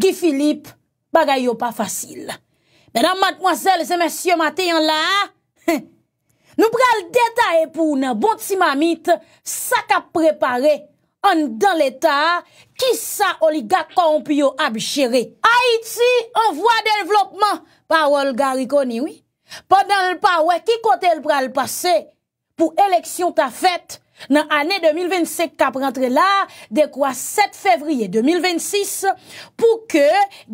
Gifilip, bagay yo pa fasil. Mèdam matmwazèl, se mèsyo matè yon la, nou pral detay pou nan bonti mamit, sa ka preparè an dan l'Etat, ki sa oliga konp yo abjere. Haiti, an vwa devlopman, parol garikoniwi, padan l'pawè, ki kote l pral pase, pou eleksyon ta fèt, Nan ane 2026 kap rentre la, dekwa 7 fevriye 2026, pou ke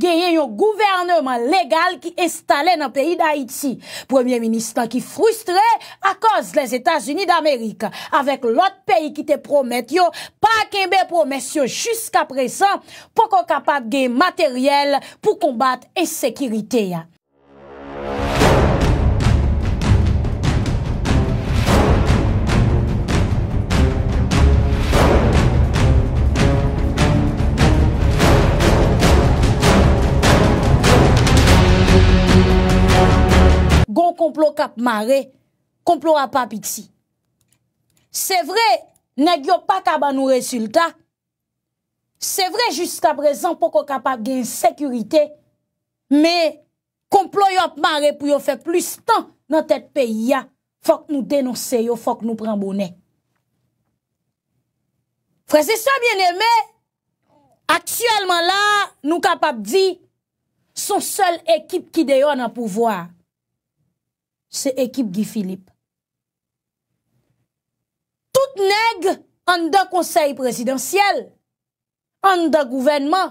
gen yon gouvernement legal ki estale nan peyi d'Haïti. Premier ministre pa ki frustre a koz les Etats-Unis d'Amérique. Awek lot peyi ki te promet yo, pa kembe promet yo jiska presan pou kon kapat gen materyel pou kombat e sekirite ya. lò kap mare, komplo ap ap iksi. Se vre, ne gyo pa kaban nou resultat, se vre jiska prezan, poko kap ap gen sekurite, me, komplo yo ap mare, pou yo fe plus tan nan tet peyi ya, fok nou denonse yo, fok nou pran bonen. Frase so, bien eme, aksyelman la, nou kap ap di, son sol ekip ki deyo nan pouvoar, Se ekip gi Filip. Tout neg an da konsey presidensyel, an da gouvenman,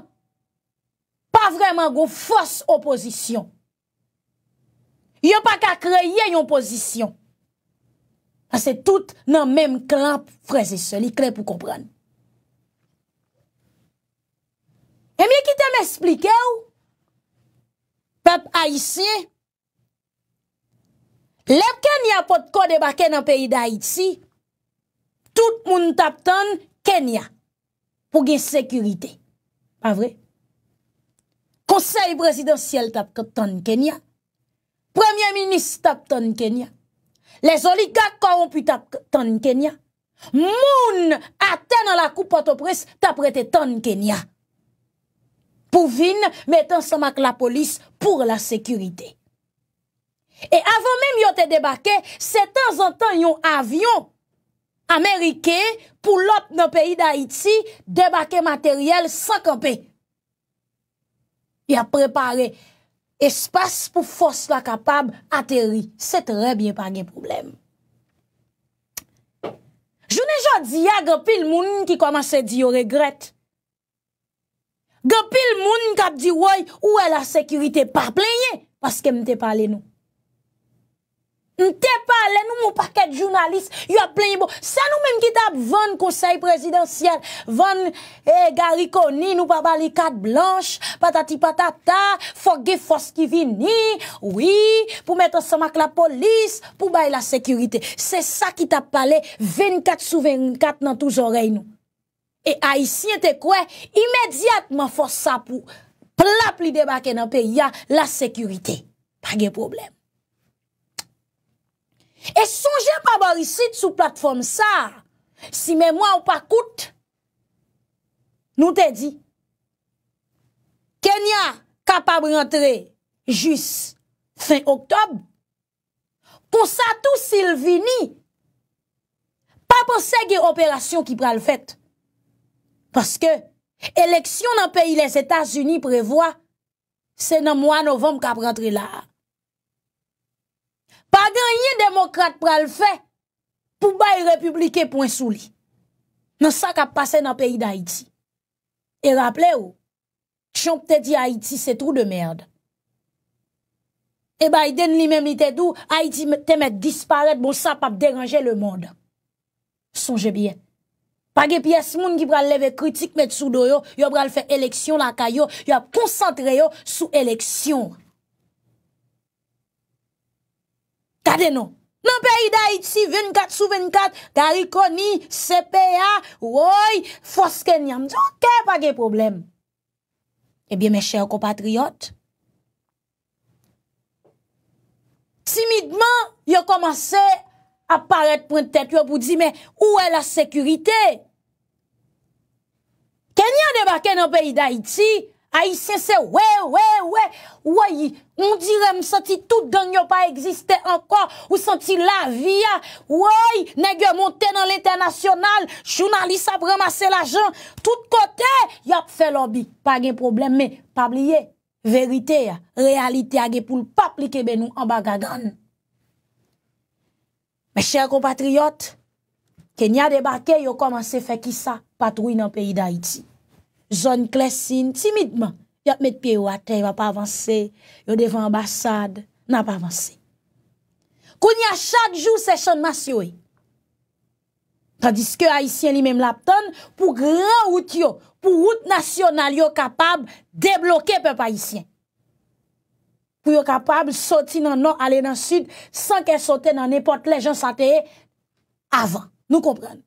pa vreman go fos oposisyon. Yo pa ka kreye yon posisyon. Ase tout nan menm krap freze soli kre pou kompran. E miye ki te m'esplike ou? Pep a yisiye, Lep kenya pot kode baken an peyi da itsi, tout moun tap tan kenya pou gen sekurite. Pa vre? Konsey presidansyel tap tan kenya, premiye minis tap tan kenya, le zoli kak koron pu tap tan kenya, moun aten an la koupat opres tap rete tan kenya. Pou vin metan somak la polis pou la sekurite. E avon menm yo te debake, se tan zan tan yon avyon Amerike pou lot nan peyi da Iti debake materyel sa kape. Ya prepare espas pou fos la kapab ateri. Se trebyen pa gen problem. Jounen jò di ya gopil moun ki komanse di yo regret. Gopil moun kap di woy ou e la sekirite pa pleye paske mte pale nou. Nte pale nou moun paket jounalist, yu ap plenye bo. Se nou menm ki tap ven konsey presidensyel, ven garikoni, nou pa bali kat blanche, patati patata, fok ge fos ki vini, oui, pou mette san mak la polis, pou bay la sekurite. Se sa ki tap pale 24 sou 24 nan tou zorey nou. E a yisye te kwe, imediatman fos sa pou plap li debake nan pe, ya la sekurite. Page probleme. E sonje pa barisite sou platform sa, si men mwa ou pa koute, nou te di, Kenya kapab rentre jis fin oktob, konsa tou silvini, pa posege operasyon ki pral fèt, paske eleksyon nan peyi les Etats-Unis prevoa, se nan mwa novem kap rentre la, Pagan yi demokrate pral fè pou baye republikè pwen sou li. Nan sa kap pase nan peyi d'Haïti. E rapple ou, chan ptè di Haïti, se trou de merd. E baye den li menmite dou, Haïti temè disparèd, bon sa pap deranje le mond. Sonje bien. Pagan piye smoun ki pral leve kritik met sou do yo, yo pral fè eleksyon la kajo, yo koncentre yo sou eleksyon. Gade nou, nan peyi da iti, 24 sou 24, Garikoni, CPA, Roy, Fosken, yam. Jou, kè pa gen problem? Ebyen, eh mè chè, okopatriot? Simitman, yo komanse aparet prènt tèt yo pou di, mè, ouè la sekurite? Kè nyan debake nan peyi da iti? Aïtien se wè, wè, wè. Ouè, moun dire msanti tout den yon pa eksiste ankon. Ou santi la vi ya. Ouè, negè montè nan l'internasyonal. Chou nan li sa pramase la jan. Tout kote. Yap, fè lobby. Pa gen probleme. Mè, pabliye. Verite ya. Realite ya. Ge pou l'pap li kebe nou ambaga gan. Mè chèr compatriot. Kenya debake yo komanse fe ki sa patroui nan peyi da iti. zon klesin, timidman, yot met piye wate, yon va pa avanse, yon devan ambasade, nan pa avanse. Koun ya chak jou se chan mas yoy. Tandis ke aisyen li menm lap ton, pou gran wout yo, pou wout nasyonal yo kapab, debloke pe pa aisyen. Pou yo kapab, soti nan no, ale nan sud, san ke sote nan nepot, le jan sateye, avan, nou kompran.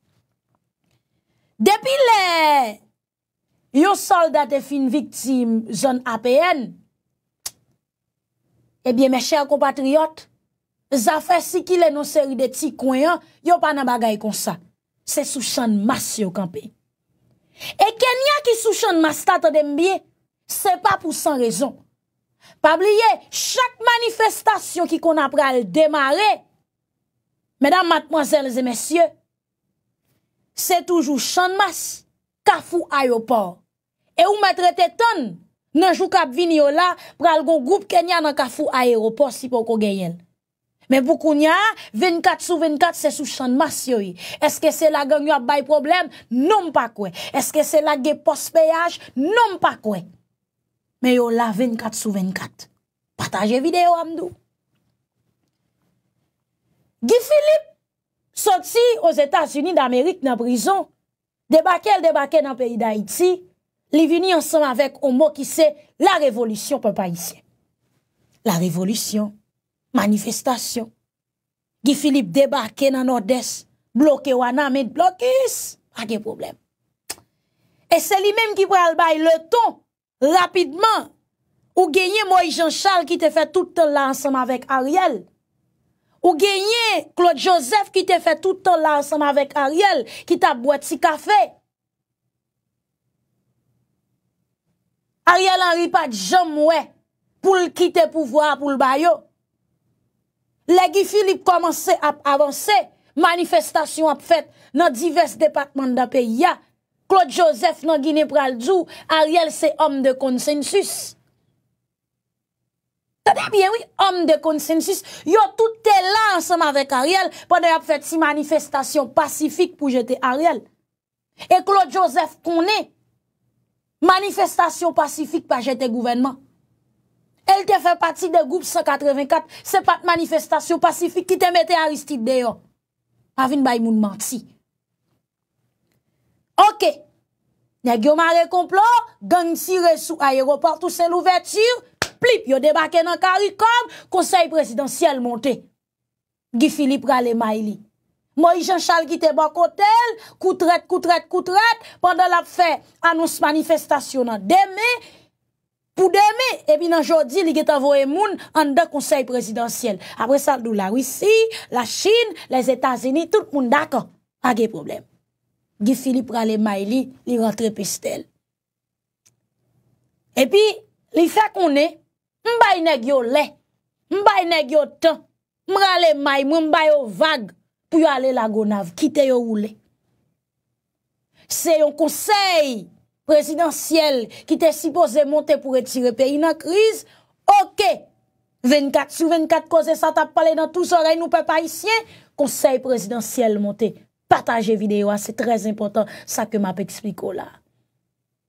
Depi le... yo soldat e fin viktim zon APN, ebyen me chèr komatriot, zafè si ki le non seri de ti kwenyon, yo pa nan bagay kon sa, se sou chan mas yo kampe. E kenya ki sou chan mas tat adembye, se pa pou san rezon. Pabliye, chak manifestasyon ki kon apre al demare, medan matmozèl zè mesyè, se toujou chan mas, kafou ayopor, E ou metre te ton nanjou kap vini yo la pral goun goup kenya nan ka fou aeropor si pou kou genyen. Men pou kou nyan, 24 sou 24 se sou chan mas yo e. Eske se la genyo ap bay problem, non pa kwe. Eske se la gen pospeyaj, non pa kwe. Men yo la 24 sou 24. Pataje video amdou. Gi Filip soti os Etasuni d'Amerik nan prizon, debakel debakel nan peyi d'Aiti, li vini ensemble avec un mot qui c'est la révolution, papa ici. La révolution, manifestation. Guy Philippe débarqué dans Nord-Est, bloqué wana, mais bloqué, pas de problème. Et c'est lui-même qui bail le ton rapidement. Ou gagné moi Jean-Charles qui te fait tout le temps là ensemble avec Ariel. Ou gagné Claude Joseph qui te fait tout le temps là ensemble avec Ariel, qui t'a boit si café. Ariel an ripat jom wè pou l'kite pou vwa pou l'bayo. Lègi Filip komanse ap avanse, manifestasyon ap fet nan divers departman da pe ya. Claude Joseph nan Guiné-Pral-Dzou, Ariel se om de konsensus. Tade bien wè, om de konsensus. Yo tout te lan ansem avèk Ariel pou nou ap fet si manifestasyon pasifik pou jete Ariel. E Claude Joseph konè, Manifestasyon pasifik pa jete gouvenman. El te fe pati de goup 184, se pati manifestasyon pasifik ki te mette aristik deyon. Avin bay moun manti. Ok, nye gyoman rekomplo, gang si resou ayeroport ou se lou vetir, plip, yo debake nan kari kom, konsey presidansyel monte. Gifili prale maili. Mo yi jen chal gite bak otel, koutret, koutret, koutret, pandan la pfe annons manifestasyon nan deme, pou deme, e bin anjodi li geta voye moun an da konsey presidansyel. Apre sal dou la Risi, la Chin, les Etats-Unis, tout moun daka. Age problem. Gifili prale may li, li rentre piste el. E pi, li sa kon e, mbay ne gyo le, mbay ne gyo tan, mbrale may mwen mbay yo vag. pou yo ale la gonav, ki te yo oule. Se yon konsey prezident siel ki te sipoze monte pou etire peyi nan kriz, ok. 24 sou 24 koze sa tap pale nan tou soray nou pe pa isye, konsey prezident siel monte. Pataje videyo a, se trez important sa ke map ekspliko la.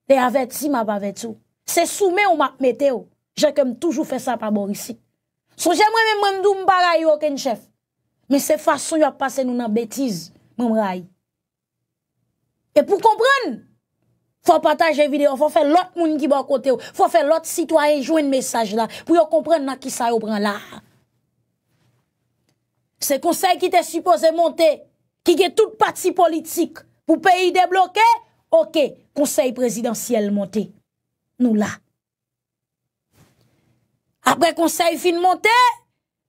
Le avet si map avet sou. Se soume ou map meteo, jè kem toujou fe sa pa bor isi. Sou jè mwen mwen mdou mbara yo oken chèf. men se fason yo pase nou nan betiz, moum ray. E pou kompran, fwa pataje videyo, fwa fè lot moun ki ba kote yo, fwa fè lot sitwayen jouen mesaj la, pou yo kompran nan ki sa yo pran la. Se konsey ki te suppose monte, ki ge tout pati politik, pou peyi debloke, oke, konsey prezidansyel monte, nou la. Apre konsey fin monte,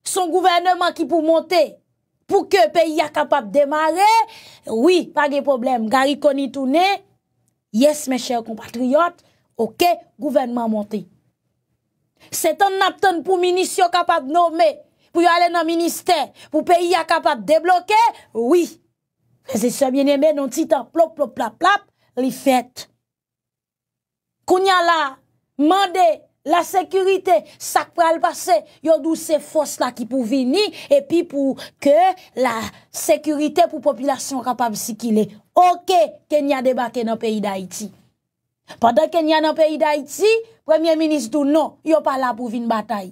son gouvernement ki pou monte, pou ke peyi a kapap demare, wii, pa ge problem, gari koni toune, yes, meche kompatriot, oke, gouvenman monte. Se ton nap ton pou minis yo kapap nome, pou yo ale nan minister, pou peyi a kapap debloke, wii, se se biene men, non ti tan plop plop plap plap, li fet. Koun ya la, mande, La sekurite sak pral pase, yo dou se fos la ki pou vini, epi pou ke la sekurite pou populasyon kapab si ki le. Ok, Kenya debate nan peyi d'Haïti. Padè Kenya nan peyi d'Haïti, premier-ministre dou non, yo pa la pou vini batay.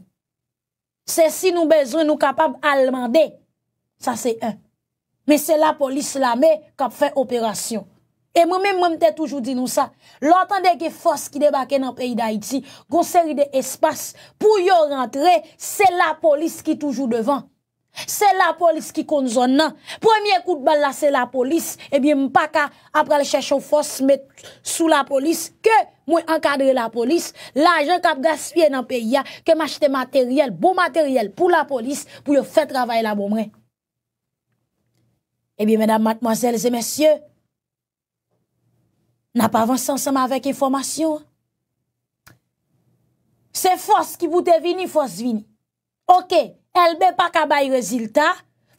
Se si nou bezre nou kapab alman de, sa se un. Men se la pou l'islamè kap fè operasyon. E mwen mwen mwen mte toujou di nou sa. Lantande ke fos ki debake nan peyi d'Haïti, gonseri de espas pou yo rentre, se la polis ki toujou devan. Se la polis ki konzon nan. Premier kout bal la se eh la polis, e bie mpa ka apra le chèchou fos met sou la polis, ke mwen ankadre la polis, la jen kap gaspye nan peyi ya, ke m'achete materyel, bo materyel pou la polis, pou yo fè travay la bon mwen. E bie mwen mwen mwen mwen, N ap avans ansama avek e formasyon. Se fos ki boute vini, fos vini. Ok, elbe pa kabay rezilta,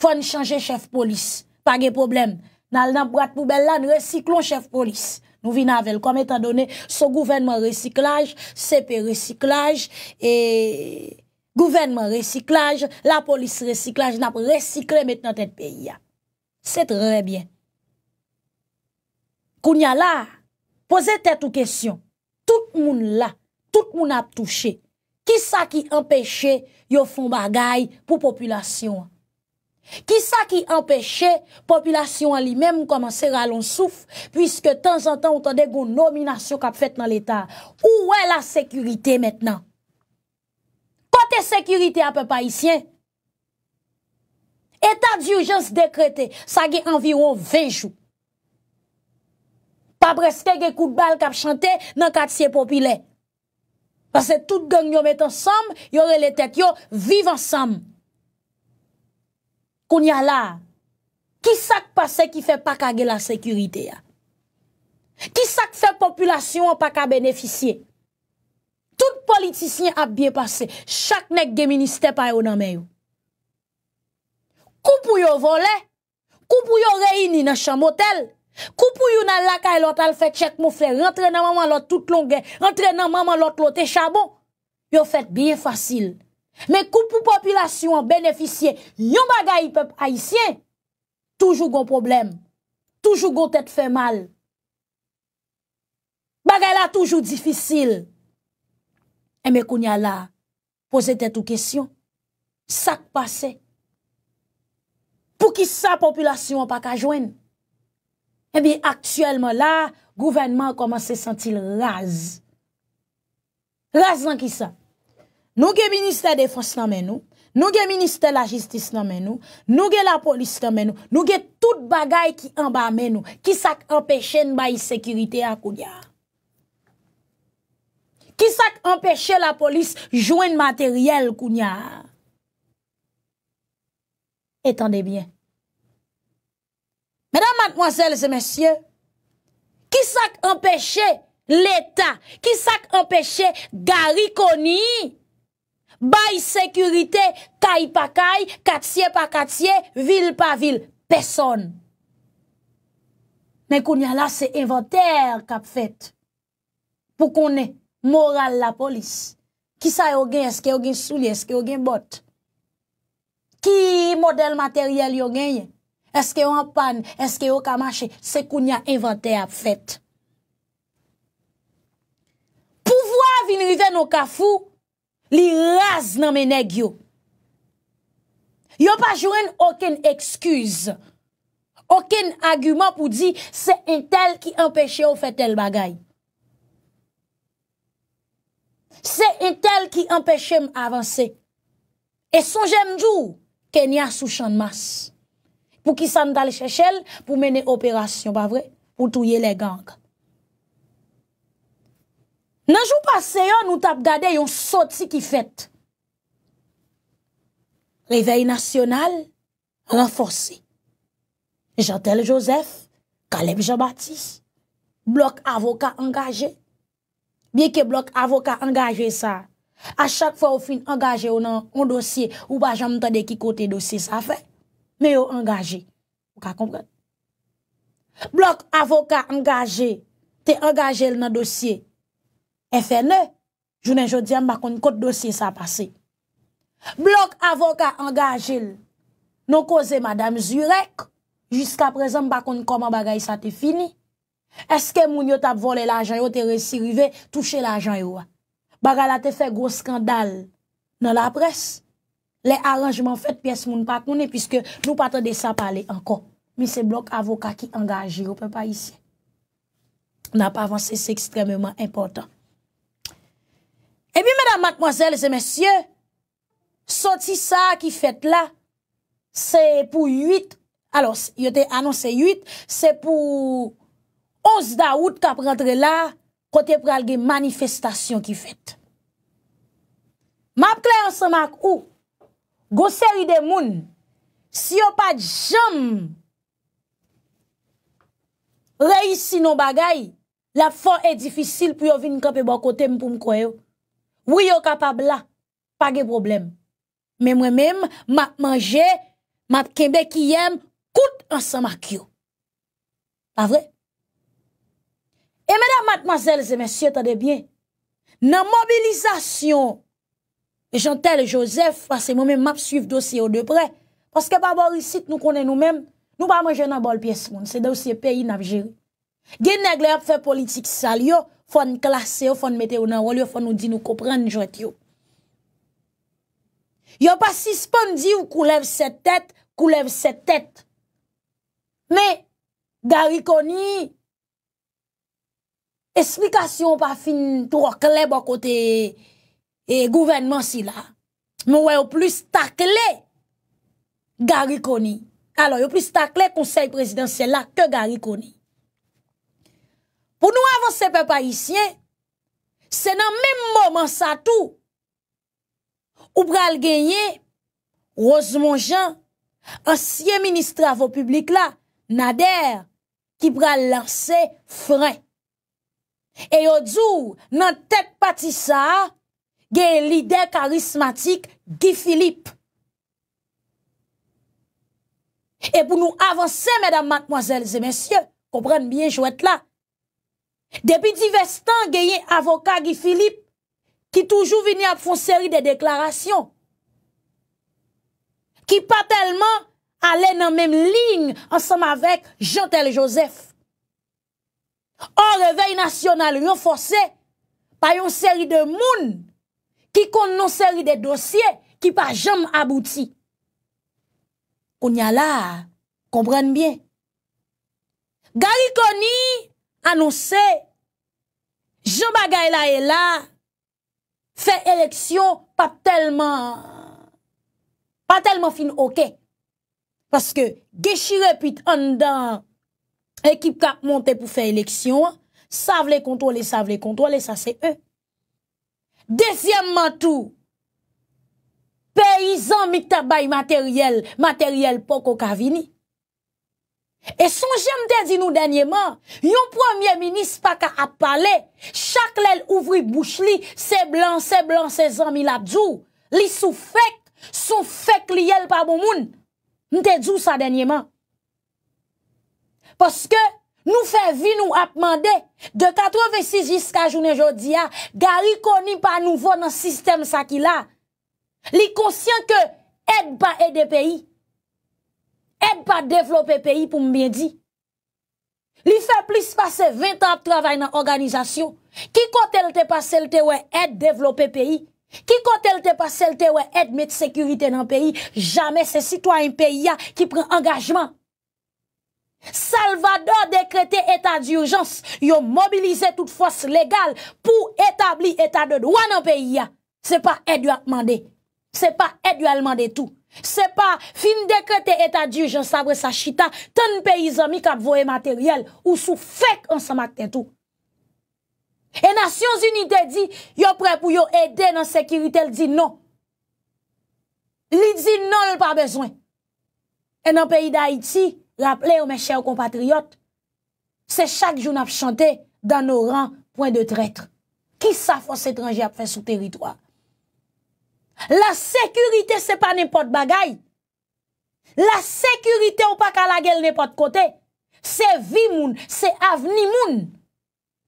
foun chanje chef polis. Page problem. Nal nap brad poubel la, nou resiklon chef polis. Nou vinavel kom etan done, so gouvenman resiklaj, sepe resiklaj, gouvenman resiklaj, la polis resiklaj, n ap resikle met nan ten peyi ya. Se tre bie. Koun ya la, Poze te tou kesyon, tout moun la, tout moun ap touche, ki sa ki empeshe yo fon bagay pou populasyon an? Ki sa ki empeshe populasyon an li menm koman se ralonsouf pwiske tan zan tan ou tande goun nominasyon kap fet nan l'Etat? Ou wè la sekurite metnan? Kote sekurite apen pa isyen? Eta di urjans dekrete, sa ge environ 20 jouk. Pabreske ge kout bal kap chante nan katsye popile. Pase tout genk yo met ansam, yo rele tek yo, viv ansam. Koun ya la, ki sak pase ki fe paka ge la sekurite ya? Ki sak fe populasyon paka beneficye? Tout politisyen ap biye pase, chak nek gemini stepa yo nanme yo. Kou pou yo vole, kou pou yo reini nan chan motel, Kou pou yon nan lakay lot al fèk chèk mou fèk, rentre nan maman lot tout longè, rentre nan maman lot lot e chabon, yon fèk biye fasil. Men kou pou populasyon beneficye, yon bagay pep haisyen, toujou gò problem, toujou gò tèt fè mal. Bagay la toujou difisil. E men kou nyal la, pose tèt ou kesyon, sak pase. Pou ki sa populasyon pa ka jwen? Ebi, eh aktyelman la, gouvenman koman se sentil raz. Raz nan ki sa? Nou gen minister defons nan men nou, nou gen minister la jistis nan men nou, nou gen la polis nan men nou, nou gen tout bagay ki anba men nou, ki sak empèche nba yi sekirite a koun ya? Ki sak empèche la polis jwen materyel koun ya? Etande bien. Madame, mademoiselles et messieurs, kisak empêche l'État, kisak empêche garikoni, bay sekurite, kay pa kay, katsye pa katsye, vil pa vil, peson. Men koun ya la se inventer kap fèt, pou koun ne moral la polis. Kisa yo gen, eske yo gen souli, eske yo gen bot. Ki model materyel yo gen ye, Eske yo anpan, eske yo kamache, se kou nya inventè ap fèt. Pouvoi vin riven o kafou, li raz nan menè gyo. Yo pa jwen oken eksküz. Oken agyman pou di, se entel ki empèche ou fèt el bagay. Se entel ki empèche m avanse. E son jèm djou, ke nya sou chanmas. pou ki san dal Chechel pou mene operasyon, ba vre? Pou touye le gang. Nanjou pa seyon, nou tap gade yon soti ki fet. Reveil nasyonal, renforsi. Jantel Joseph, Kaleb Jabatis, blok avoka engaje. Biye ke blok avoka engaje sa, a chak fwa ou fin engaje ou nan yon dosye, ou ba jan mtade ki kote dosye sa fek. mè yo angaje. Ou ka komprete. Blok avoka angaje, te angaje l nan dosye. E fène, jounen jodi an bakon kote dosye sa pase. Blok avoka angaje l, nou kose Madame Zurek, jiska prezen bakon koman bagay sa te fini. Eske moun yo tap vole l ajan yo, te resi rive touche l ajan yo. Bagay la te fè gwo skandal nan la presse. Le aranjman fèt piès moun pat moun e, piske nou pat an de sa pale ankon. Mi se blok avoka ki angajir, ou pe pa isi. N ap avansè, se ekstremèman important. E bi, mèdam matmozèl, se mèsyè, soti sa ki fèt la, se pou yuit, alò, yote anonsè yuit, se pou 11 da wout ka prantre la, kote pralge manifestasyon ki fèt. Map klayan se mak ou? Gose yi demoun, si yo pa jom reisi nou bagay, la fon e difisil pou yo vin kape bo kote m pou m kweyo. Ou yo kapab la, pa ge problem. Me mwen men, ma manje, ma kebek yem, kout ansan ma kyo. Pa vre? E mèda matmazelze, mèsyè, tade bien, nan mobilizasyon, E jantel Joseph, fwa se mou men map suif dosye ou depre, paske pa borisit nou konen nou men, nou pa manje nan bol piye smoun, se dosye peyi nap jiru. Gen negle ap fe politik sal yo, fon klas se yo, fon mete ou nan wol yo, fon nou di nou koprenn jou et yo. Yo pas si spon di ou koulev se tet, koulev se tet. Me, gari koni, esplikasyon pa fin tou ro kle bo kote e E gouvenman si la, mwen wè yo plis takle gari koni. Alo, yo plis takle konsey prezidansye la ke gari koni. Pou nou avanse pe parisyen, se nan mèm mòman sa tou, ou pral genye, roz mò jan, ansye ministra vò publik la, nadèr, ki pral lanse frè. E yo djou nan tèk patisa a, gen lide karismatik Gifilip. E pou nou avanse, mèdam, matmoazèl, zè mèsyè, komprenn byen, jwèt la. Depi divestan, gen yè avokat Gifilip, ki toujou vini ap foun seri de deklarasyon, ki pa telman alè nan mèm lign ansam avèk Jean-Tel Joseph. An revèy nasyonal yon fòse, pa yon seri de moun Ki kon non seri de dosye ki pa jom abouti. Kon yala, kompren bien. Gari koni, anonsè, jom bagay la e la, fè eleksyon pa telman, pa telman fin oke. Paske geshire pit an dan ekip ka monte pou fè eleksyon, sa vle kontrole, sa vle kontrole, sa se e. Dezyemman tou, peyizan miktabay materyel, materyel poko kavini. E son jem te zinou denyeman, yon premier minis paka ap pale, chak lel ouvri bouch li, se blan, se blan, se zan mi la djou. Li sou fek, sou fek li yel pa bomoun. Nte djou sa denyeman. Poske, Nou fè vi nou ap mande, de 86 jiska jounen jodi a, gari koni pa nouvo nan sistem sa ki la, li konsyen ke, ed pa ed de peyi, ed pa devlope peyi pou mbyen di. Li fè plis pase 20 an travay nan organizasyon, ki kote lte pa selte wè ed devlope peyi, ki kote lte pa selte wè ed met sekurite nan peyi, jamè se sitwa en peyi a ki pren angajman. Salvador dekrete etat di urjans, yo mobilize tout fos legal pou etabli etat de douan an peyi ya. Se pa Edwak mande, se pa Edwak mande tou. Se pa fin dekrete etat di urjans sabre sa chita, ton peyi zomi kat voe materyel ou sou fek an samak ten tou. E nasyon zunite di, yo pre pou yo ede nan sekirite, el di non. Li di non, el pa bezwen. En an peyi da Haiti, Rappele ou mè chè ou kompatriote, se chak joun ap chante dan nou ran pwen de tretre. Ki sa fòs etranje ap fè sou teritwa? La sekurite se pa nèmpot bagay. La sekurite ou pa kalagèl nèmpot kote. Se vi moun, se avni moun.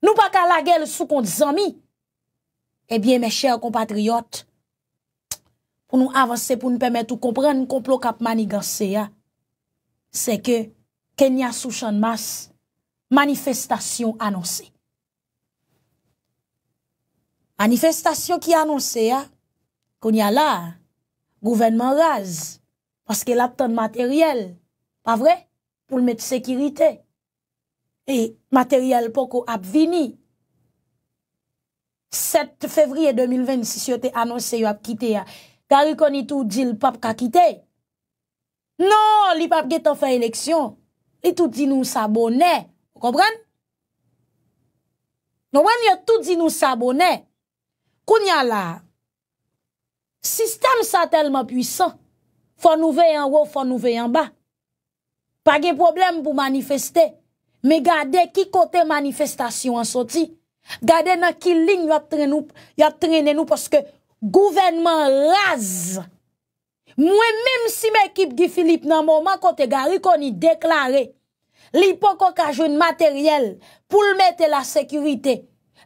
Nou pa kalagèl sou kont zami. Ebyen eh mè chè ou kompatriote, pou nou avanse pou nou pèmè tout komprèn, nou konplo kap mani gansè ya. Se ke kenya sou chanmas Manifestasyon anonsi Manifestasyon ki anonsi ya Konya la Gouvenman raz Paske la ton materyel Pa vre pou l met sekirite E materyel poko ap vini 7 fevriye 2020 Si yo te anonsi yo ap kite ya Kari koni tou jil pap ka kite Kari Non, li pa pge to fè eleksyon. Li tout di nou sa bonè. Konpren? Non, wèn yo tout di nou sa bonè. Koun ya la. Sistem sa telman pwisan. Fò nou vè yon wò, fò nou vè yon bà. Pa gen problem pou manifestè. Mè gade ki kote manifestasyon an soti. Gade nan ki ling yot trenen nou pwoske gouvenman raze. Mwen menm si me ekip gi Filip nan mouman kote gari koni deklare, li pou kon ka joun materyel pou l mette la sekurite,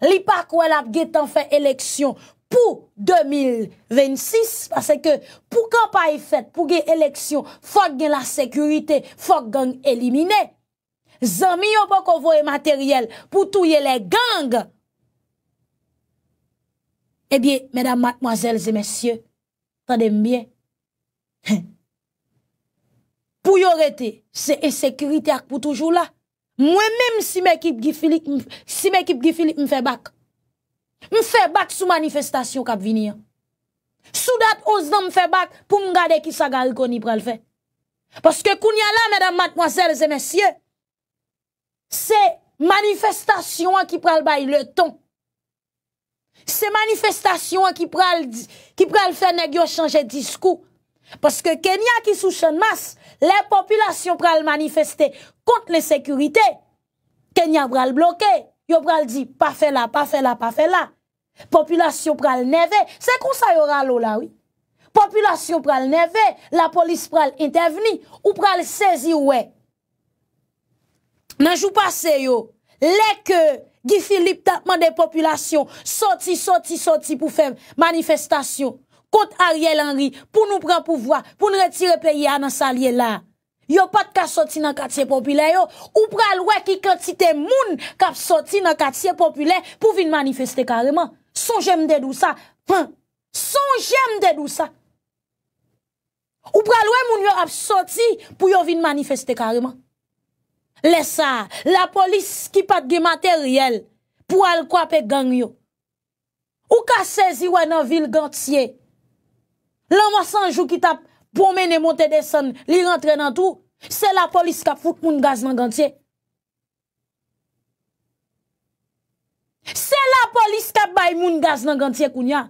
li pa kou el ap ge tan fe eleksyon pou 2026 pase ke pou ka pa e fet pou ge eleksyon, fok gen la sekurite, fok gen elimine. Zan mi yo pou kon vo materyel pou touye le gang. E biye, menam matmoazel zi mesye, tan dem biye pou yorete se esekritak pou toujou la mwen menm si mekip gifilik si mekip gifilik mfe bak mfe bak sou manifestasyon kap vinia sou dat oznan mfe bak pou m gade ki sa gal koni pral fe paske kounia la medan matmoazel se mesye se manifestasyon ki pral bay le ton se manifestasyon ki pral fe negyo chanje diskou Paske kenya ki sou chen mas, le populasyon pral manifestè kont le sekurite. Kenya pral blokè, yo pral di, pa fè la, pa fè la, pa fè la. Populasyon pral neve, se kon sa yo ralo la, oui. Populasyon pral neve, la polis pral interveni, ou pral sezi ouè. Nanjou pa se yo, le ke Gifilip tatman de populasyon soti, soti, soti pou fè manifestasyon. kont Ariel Henry, pou nou pran pouvwa, pou nou retire peye anan salye la, yo pat ka soti nan katye populè yo, ou pralwe ki katite moun kap soti nan katye populè pou vin manifeste kareman. Son jem dedou sa, son jem dedou sa. Ou pralwe moun yo ap soti pou yo vin manifeste kareman. Lesa, la polis ki pat ge materyel pou al kwa pe gang yo. Ou ka sezi wè nan vil gantye, La mwa sanjou ki tap pomen e monte de san li rentre nan tou, se la polis kap fout moun gaz nan gantye. Se la polis kap bay moun gaz nan gantye koun ya.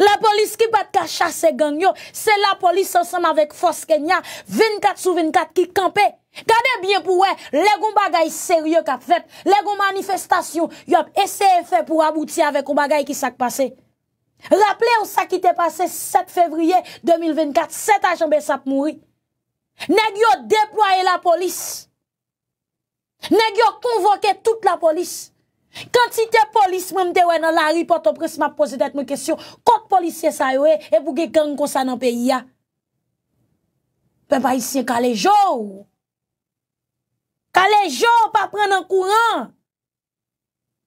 La polis ki bat ka chase gang yo, se la polis ansanm avek fosken ya, 24 sou 24 ki kampe. Gade bien pou we, le goun bagay serye kap vet, le goun manifestasyon, yop ese e fe pou abouti avek ou bagay ki sak pase. Rappele ou sa ki te pase 7 fevriye 2024 7 ajanbe sap mouri Neg yo deploye la polis Neg yo konvoke tout la polis Kantite polis mwem dewe nan la ripot Opris ma pose det mwen kesyon Kote polisye sa yo e E bouge gang kon sa nan peyi ya Pe pa isye kalejou Kalejou pa pren nan kouran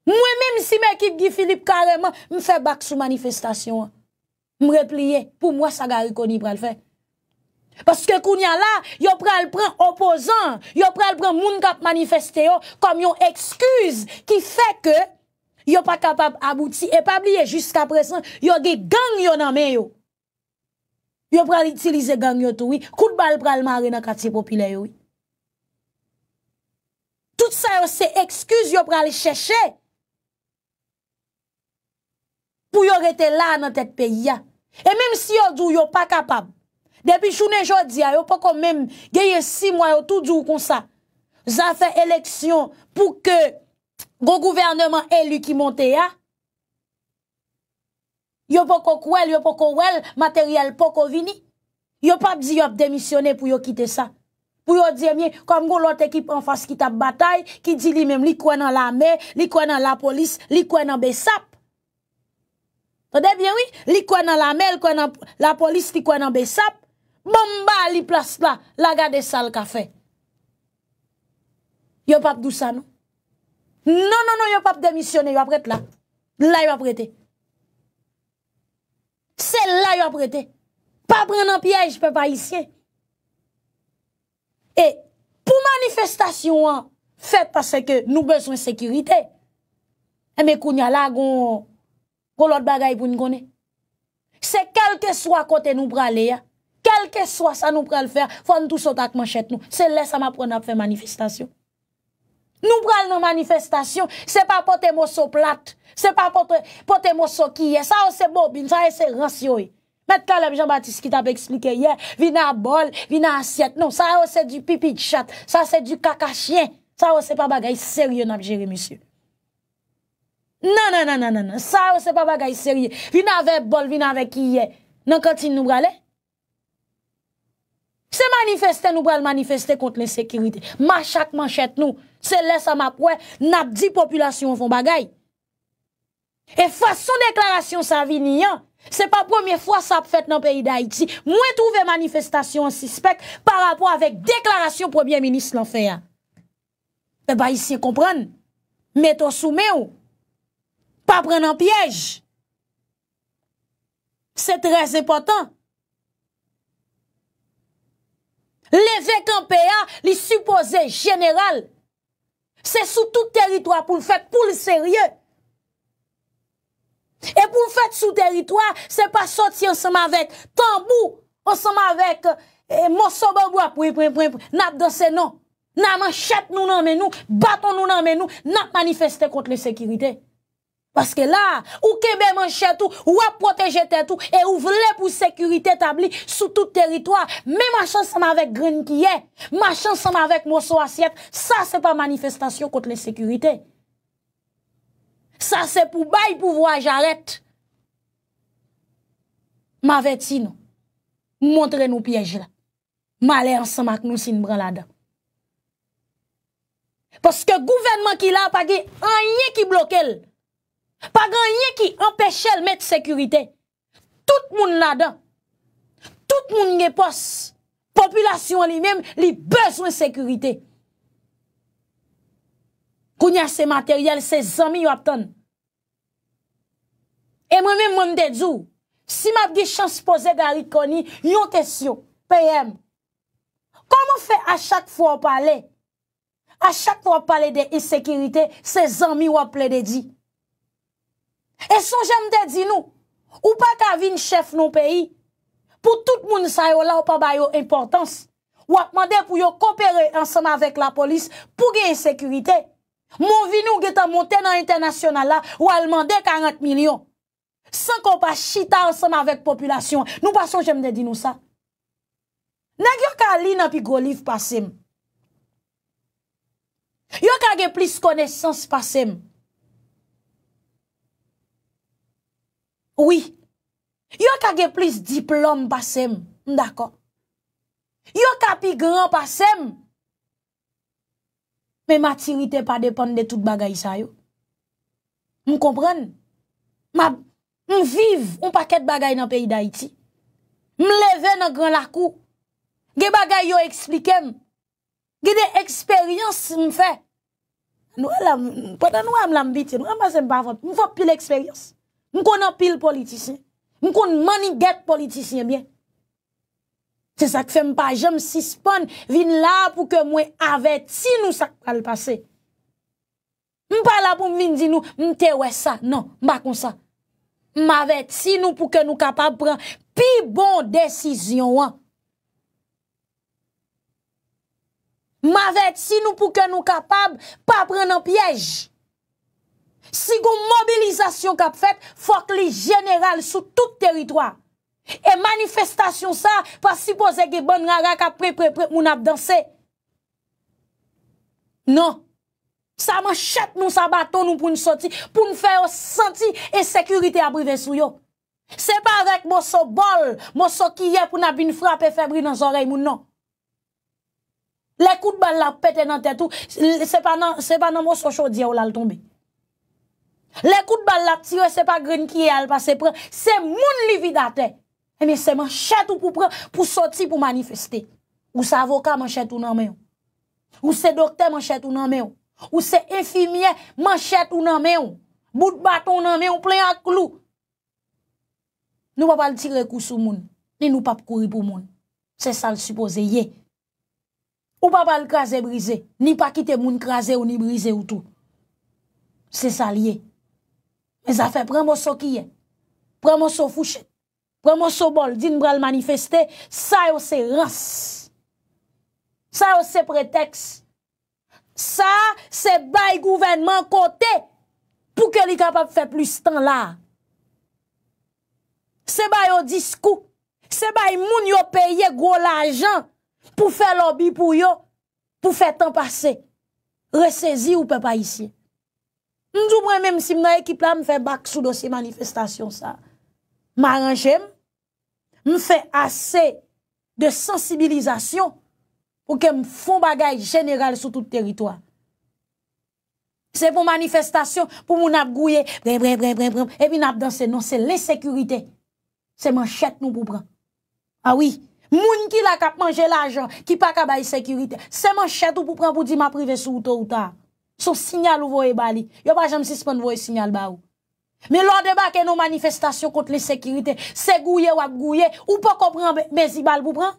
Mweme si me ekip gi Filip kareman, mfe bak sou manifestasyon an. Mre pliye, pou mwa sa gari koni pral fe. Paske koun ya la, yo pral pran opozan, yo pral pran moun kap manifesteyon kom yon ekskuz ki fe ke yo pa kapab abouti e pabliye jusqu apresan, yo ge gang yon ame yo. Yo pral itilize gang yon touwi, kout bal pral mare na kati popile yo. Tout sa yo se ekskuz, yo pral chèche. pou yo rete la nan tet peyi ya. E mèm si yo dou yo pa kapab, depi choune jodi ya, yo pa kon mèm geye si mwa yo tout dou kon sa, za fè eleksyon pou ke go gouvernement elu ki monte ya, yo pa kon kouel, yo pa kon wèl, materyel pa kon vini, yo pa bdi yo ap demisyone pou yo kite sa. Pou yo dèmye, kom goun lot ekip an fas ki tap batay, ki di li mèm li kwen nan la mè, li kwen nan la polis, li kwen nan besap, Odebyen wik, li kwen nan la mel, la polis li kwen nan besap, bomba li plas la, la gade sal ka fe. Yo pap dou sa nou? Non, non, non, yo pap demisyon yo apret la. La yo aprete. Se la yo aprete. Pa prenen piye, jpe pa isye. E pou manifestasyon an, fet pase ke nou beswen sekirite, eme kounya la goun Rolot bagay pou n kone. Se kelke swa kote nou prale ya, kelke swa sa nou prale fè, fon tou sotak manchet nou, se lè sa ma prone ap fè manifestasyon. Nou prale nan manifestasyon, se pa pote moso plat, se pa pote moso kiye, sa ou se bobine, sa ou e se rasyoy. E. Met kalab Jean-Baptiste ki ta pe eksplike yè, vi nan bol, vi nan asyet, non, sa ou se du pipi d'chat, sa ou se du kaka chien, sa ou se pa bagay sèryon ap jere monsye. Nan nan nan nan nan nan, sa yo se pa bagay serye. Vi nan ve bol, vi nan ve kiye, nan kontin nou brale? Se manifeste, nou brale manifeste kont le sekirite. Machak manchet nou, se lesa mapwe, napdi populasyon fon bagay. E fwa son deklarasyon sa vi niyan. Se pa pwemye fwa sa ap fwet nan peyi da Haiti, mwen trouve manifestasyon ansispek par apwa vek deklarasyon pwemye menis lan feya. E ba isye kompran, meto soume yo. pa prenen piyej. Se trez epotan. Levek an peya, li supose general, se sou tout teritwa eh, pou l'fet pou l'serye. E pou l'fet sou teritwa, se pa soti an seman vek tambou, an seman vek moso babwa, pou yi pou yi pou, nat dan seman. Nan man chep nou nan men nou, baton nou nan men nou, nat manifeste kont le sekirite. Paske la, ou kebe manche tou, ou a proteje te tou, e ou vle pou sekurite tabli sou tout teritoa. Me machan seman vek gren kiye, machan seman vek mwoso asyet, sa sepa manifestasyon kote le sekurite. Sa se pou bay pou vwa jaret. Ma ve ti nou, mwontre nou pyej la. Ma le ansan mak nou sin bralada. Paske gouvenman ki la apage, anye ki bloke lè. Pagan yè ki empèche l mèt sekurite. Tout moun la dan. Tout moun nge pos. Populasyon li mèm li bezwen sekurite. Kounya se materyèl se zami wap ton. E mwen mè mwen de djou. Si mèm di chans pose gari koni, yon te syo. Pèm. Kouman fè a chak fò wap pale? A chak fò wap pale de isekirite, se zami wap ple de di. E son jemde di nou, ou pa ka vin chef nou peyi, pou tout moun sa yo la ou pa bayo importans, ou ap mande pou yo kopere ansama vek la polis pou gen yon sekurite, moun vin nou geta monten an internasyonala ou al mande 40 milyon, san kon pa chita ansama vek populasyon, nou pa son jemde di nou sa. Nèk yo ka li nan pi go liv pasem, yo ka gen plis kone sens pasem, Oui, yo ka ge plis diplom pa sem, mdakon. Yo ka pi gran pa sem, me matirite pa depan de tout bagay sa yo. Mou kompren, mou viv, mou paket bagay nan peyi da iti. Mou leve nan gran lakou, ge bagay yo eksplikem, ge de eksperyans mou fe. E pwede nou am e lambite, nou am e base mpavote, mwop pi l'eksperyans. M kon apil politisyen, m kon maniget politisyen byen. Se sak fe m pa jom sis pon vin la pou ke mwen avet si nou sak pal pase. M pa la pou vin di nou, m tewe sa, nan, m bakon sa. M avet si nou pou ke nou kapab pran pi bon desisyon wan. M avet si nou pou ke nou kapab pa pran an piyej. Si goun mobilizasyon kap fet, fok li general sou tout teritwa. E manifestasyon sa, pa sipoze ge bon rara kap pre pre pre moun ap danse. Non. Sa man chet nou sa baton nou pou nou soti, pou nou feyo soti e sekurite aprive sou yo. Se pa rek mou so bol, mou so kiye pou nou ap bin frape febri nan zorey moun, non. Lekout bal la peten nan tetou, se pa nan mou so chodye ou lal tombe. Le kout bal la tire, se pa gren kiye al pa se pren, se moun li vidate. Eme eh se man chet ou pou pren pou soti pou manifeste. Ou se avoka man chet ou nan men ou. Ou se dokte man chet ou nan men ou. Ou se efimye man chet ou nan men ou. Bout baton nan men ou, plen ak klou. Nou pa bal tire kous ou moun, ni nou pap kouri pou moun. Se sal suppose ye. Ou pa bal kaze brize, ni pa kite moun kaze ou ni brize ou tou. Se sal ye. Mè zafè, prèmò so kiye, prèmò so fouchè, prèmò so bol, din bral manifeste, sa yo se rans, sa yo se preteks, sa se bay gouvenman kote pou ke li kapap fè plus tan la. Se bay yo diskou, se bay moun yo peye gwo la jan pou fè lobby pou yo, pou fè tan pase, resèzi ou pe pa isye. Ndou mwen mèm si mwen ekip la mwen fè baksou do se manifestasyon sa. Mwen aranjèm, mwen fè asè de sensibilizasyon pou ke mwen fon bagay jeneral sou tout teritwa. Se pou manifestasyon, pou mwen ap gouye, brem brem brem brem brem, epi nap dan se non, se lè sekurite. Se mwen chèt nou pou pran. Awi, ah mwen ki la kap manje l'ajan, ki pa kabay sekurite, se mwen chèt nou pou pran pou di ma privè sou outo outa. Sou sinyal ou voye bali. Yo pa jamsi seman voye sinyal ba ou. Me lo de ba ke nou manifestasyon kont le sekirite. Se gouye wap gouye. Ou pa kopran bezibal bou pran?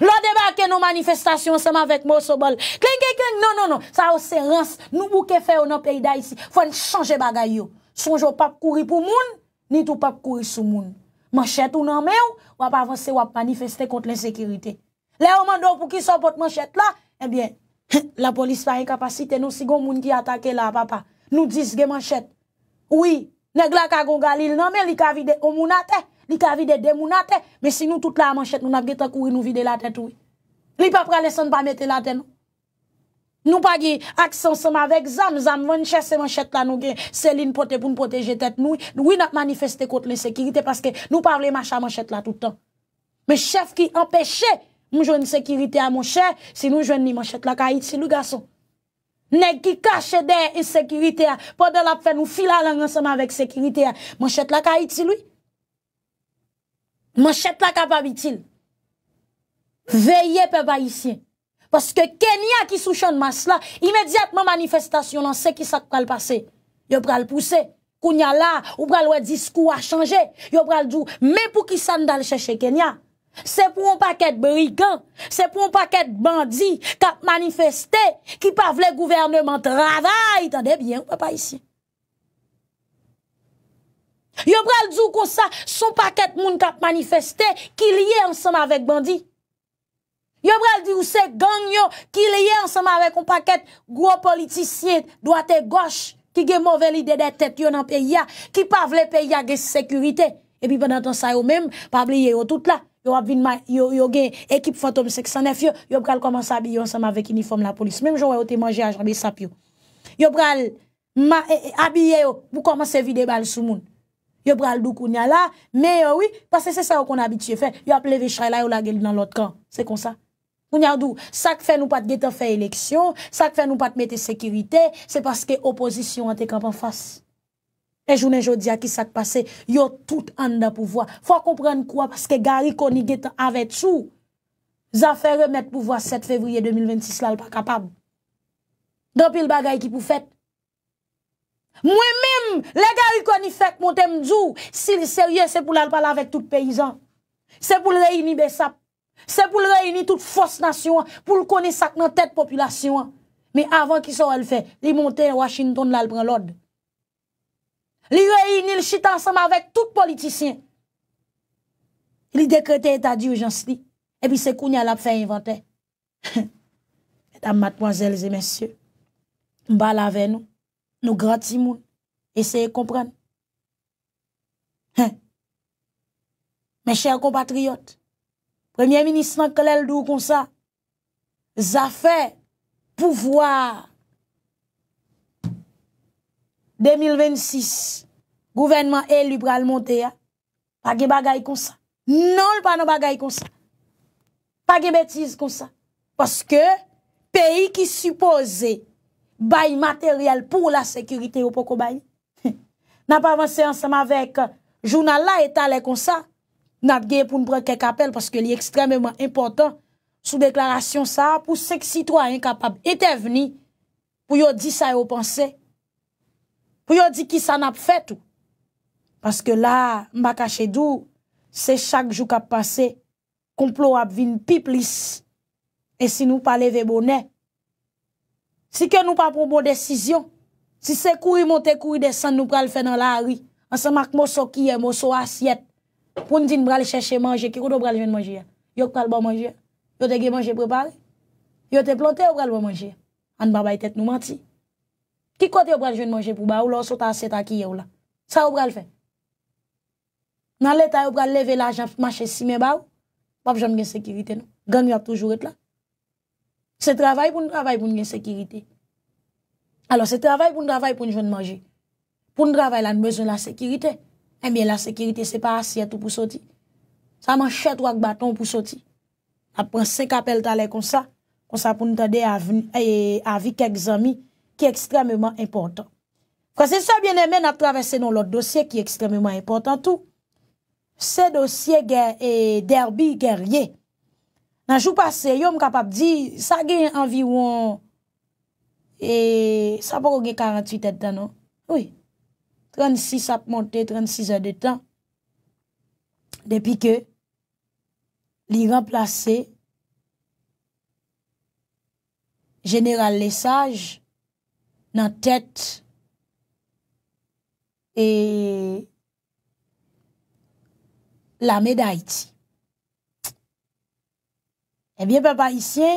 Lo de ba ke nou manifestasyon seman vek mou sobol. Kling kling kling. Non, non, non. Sa ou se rance. Nou bou ke fe ou nou peyda isi. Fon chanje bagay yo. Son jo pap kouri pou moun. Ni tou pap kouri sou moun. Man chet ou nan me ou. Wap avanse wap manifestay kont le sekirite. Le ou man do pou ki so pot man chet la. Ebyen. Eh La polis pa rekapasite nou sigon moun ki atake la, papa. Nou dis ge manchet. Ouye, negla ka gongalil nan men, li ka vide omounate, li ka vide demounate, men sinou tout la manchet nou nap geta kouye nou vide la tete ouye. Li pa prelesan pa mette la tene. Non. Nou pa ge aksan seman vek zam, zam venche seman chet la nou gen, selin pote pou n poteje tete nou, nou yon ap manifeste kote le sekirite, paske nou pa vle macha manchet la toutan. Men chef ki empeshe manchet, Mwen jwen nisekiritè a mwen chè, si nou jwen ni mwen chè tlaka itilou gason. Nèk ki kache dè nisekiritè e a, podèl ap fè nou fila lan gansama avèk sekiritè a, mwen chè tlaka itilou. Mwen chè tlaka pabitil. Veye pe ba isyen. Paske Kenya ki sou chèn mas la, imediatman manifestasyon an se ki sak pral pase. Yo pral pousse, kounya la, yo pral wè diskou a chanje, yo pral djou, mè pou ki san dal chè che Kenya. Se pou an paket brigant Se pou an paket bandi Kap manifestè Ki pa vle gouvernement travay Tande bien ou pa pa isi Yo pral djou kon sa Son paket moun kap manifestè Ki liye ansam avèk bandi Yo pral djou se gang yo Ki liye ansam avèk an paket Gwo politisyen Doate goshe Ki ge mouveli dede tet yo nan peya Ki pa vle peya ge sekurite E pi banan ton sayo mem Pa vle ye yo tout la Yo a vin ma, yo, yo gen 609 yo, pral commencer habiller ensemble ensemble avec la police. Même yo te à a Vous sap yo. Yo pral ma, vide bal sou moun. Yo pral dou mais euh, oui la, que c'est ça qu'on se fait yo kon abitye yo la yo dans l'autre camp, c'est comme ça. kon sa. ça que fait nous pas de faire élection, ça que fait nous pas de mettre sécurité, c'est parce que opposition en te en face. E jounen jodi a ki sak pase, yo tout an da pou vwa. Fwa komprenn kwa, paske gari koni get an avet sou, zafè remet pou vwa 7 fevriye 2026 lal pa kapab. Dompil bagay ki pou fèt. Mwen mèm, le gari koni fèt montè mdjou, si lè serye se pou lal pala avet tout peyizan. Se pou lè inibè sap, se pou lè inibè tout fos nasyon, pou lè koni sak nan tèt populasyon. Me avan ki sa wè lè fèt, li montè Washington lal pren lòd. Li yoyi ni l chit ansanm avèk tout politisyen. Li dekrete etadi ou jansli. Epi se kounye al ap fè inventè. Etam matmwazèl zè mèsyè. Mba la vè nou. Nou gratimou. Eseye komprèn. Mè chèl kompatriot. Premye minisman ke lèl dou kon sa. Zafè. Pouvoir. 2026, gouvernement non, euh, et libre al monté, pa ge bagay kon sa. Non l pa nan bagay kon sa. Pa ge betiz kon sa. Paske, peyi ki suppose bay materyel pou la sekurite ou poko bay. Nan pa vansè ansama vek jounal la etale kon sa, natge pou n'prekèk apel paske li ekstremèman important sou deklarasyon sa pou sek sitwa inkapab etè vni pou yo disa yo pansè pou yo di ki sa nap fet ou. Paske la, mba kache dou, se chak jou kap pase, konplo ap vin pi plis, e si nou pa leve bonè. Si ke nou pa pou bon desizyon, si se kou yi monte, kou yi desan, nou pral fè nan la ari, an se mak moso kiye, moso asyet, pou nou din pral chèche manje, ki kou do pral jwen manje? Yo pral ban manje? Yo te ge manje prepal? Yo te plante ou pral ban manje? An baba yi tèt nou manti? Ki kote yo pral jwen manje pou ba ou la, sou ta aset a ki yo la. Sa yo pral fe. Nan leta yo pral leve la jamp manche si me ba ou, wap jom gen sekirite nou. Gany ap toujou et la. Se travay pou n travay pou n gen sekirite. Alo se travay pou n travay pou n jwen manje. Pou n travay la n bezon la sekirite. Ebyen eh la sekirite se pa aset ou pou soti. Sa man chet wak baton ou pou soti. A pren se kapel tale kon sa. Kon sa pou n tade eh, avi kek zami. ki ekstremement impotant. Kwa se sa, biene men ap travese nou lot dosye, ki ekstremement impotant tout. Se dosye derbi gerye. Nan jou pase, yon m kapap di, sa gen anvi won, e sa pou gen 48 etan nou. Oui. 36 ap monte, 36 etan. Depi ke, li remplase, general lesage, nan tèt e la medayti. Ebyen eh papayisyen,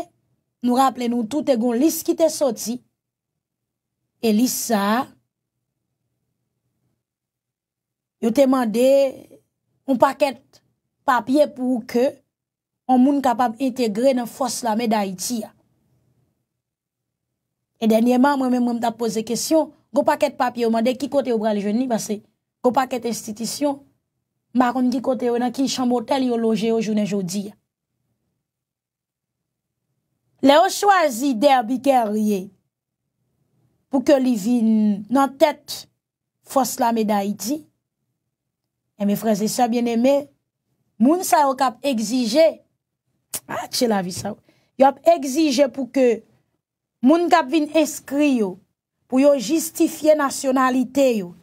nou rapple nou tout e goun lis ki te soti e lis sa yo temande yon paket papye pou ke an moun kapab integre nan fos la medayti ya. Et dernièrement, moi-même, je me posé question, go paquet de papier, demandé qui côté au bras le jeune, parce que go paquet d'institution, ma qui côté ou dans qui chambre hôtel yo logé au journée jodi. Le choisi derby guerrier pour que li vienne dans tête force la médaille Et mes frères et sœurs bien-aimés, moun sa yo kap exige, ah, c'est la vie ça, yo exige pour que Moun kap vin eskri yo pou yo justifiye nasyonalite yo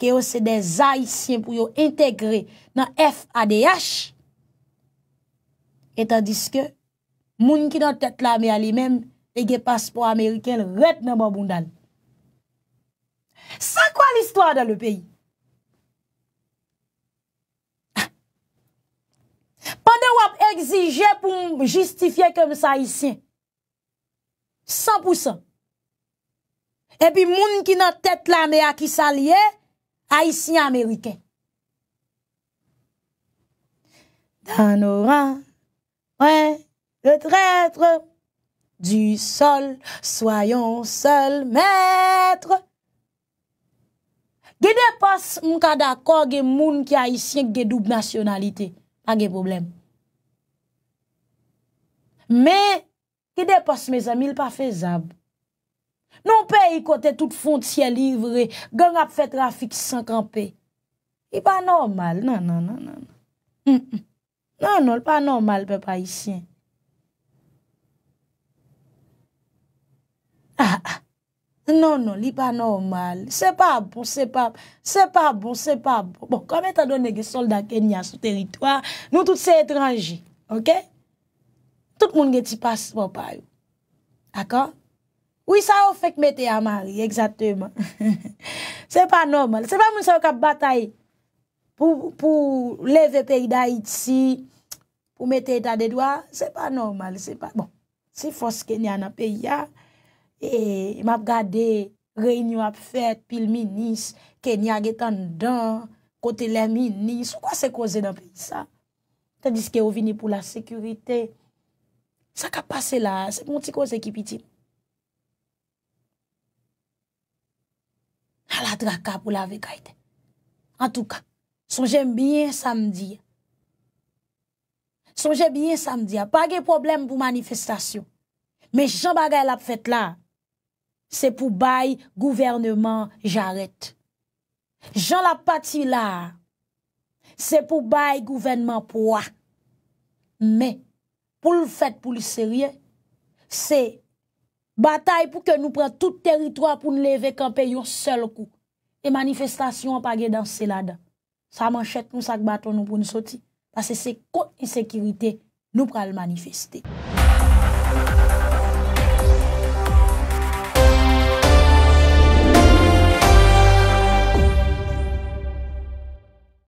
ki yo se den zaissyen pou yo entegre nan FADH etan diske moun ki nan tet la me alimem pege paspou amerikel ret nan mou bundan. Sa kwa l'histoire dan le peyi? Pande wap egzije pou mou justifiye kem saissyen San pousan. Epi moun ki nan tet la me a ki salye, Haitien-Amerikien. Dan oran, mwen, le tretre, du sol, soyon sol, mètre. Gede pos mwen ka dakor gen moun ki Haitien gen dub nationalite. Pange problem. Mè, Ki de pos, me zami, li pa fe zab. Non pe yi kote tout fon tsyen livre, gen ap fet rafik san kampe. Li pa normal, nan nan nan nan nan. Non. Mm, mm. non, nan nan, li pa normal pe pa yi syen. Ah, ah. Nan nan, li pa normal. Se pa bon, se pa bon, se pa bon, se pa bon. Bon, kame ta do ne ge solda Kenya sou teritwa, nou tout se etranji, ok? tout moun gen ti pas moun par yo. Daka? Ou y sa ou fek mette a mari, egzatèman. Se pa normal. Se pa moun sa ou ka batay pou leve peyi da it si, pou mette eta de dwa, se pa normal. Se pa, bon, se fos kenya na peyi ya, e map gade, reynyo ap fet, pil minis, kenya gen tan dan, kote le minis, ou kwa se koze nan peyi sa? Te diske ou vini pou la sekurite, Sa ka pase la, sep moun ti kose ki piti. A la draka pou la vekaiten. An touka, son jen biyen samdi. Son jen biyen samdi. A pa ge problem pou manifestasyon. Me chan bagay la fet la, se pou bay gouvernement jaret. Jan la pati la, se pou bay gouvernement pouwa. Me, pou l fèt pou l seryen, se batay pou ke nou pran tout teritwa pou nou leve kampè yon sel kou. E manifestasyon apage dan selada. Sa man chèt nou sak baton nou pou nou soti. Pase se kon insekirite nou pran l manifesté.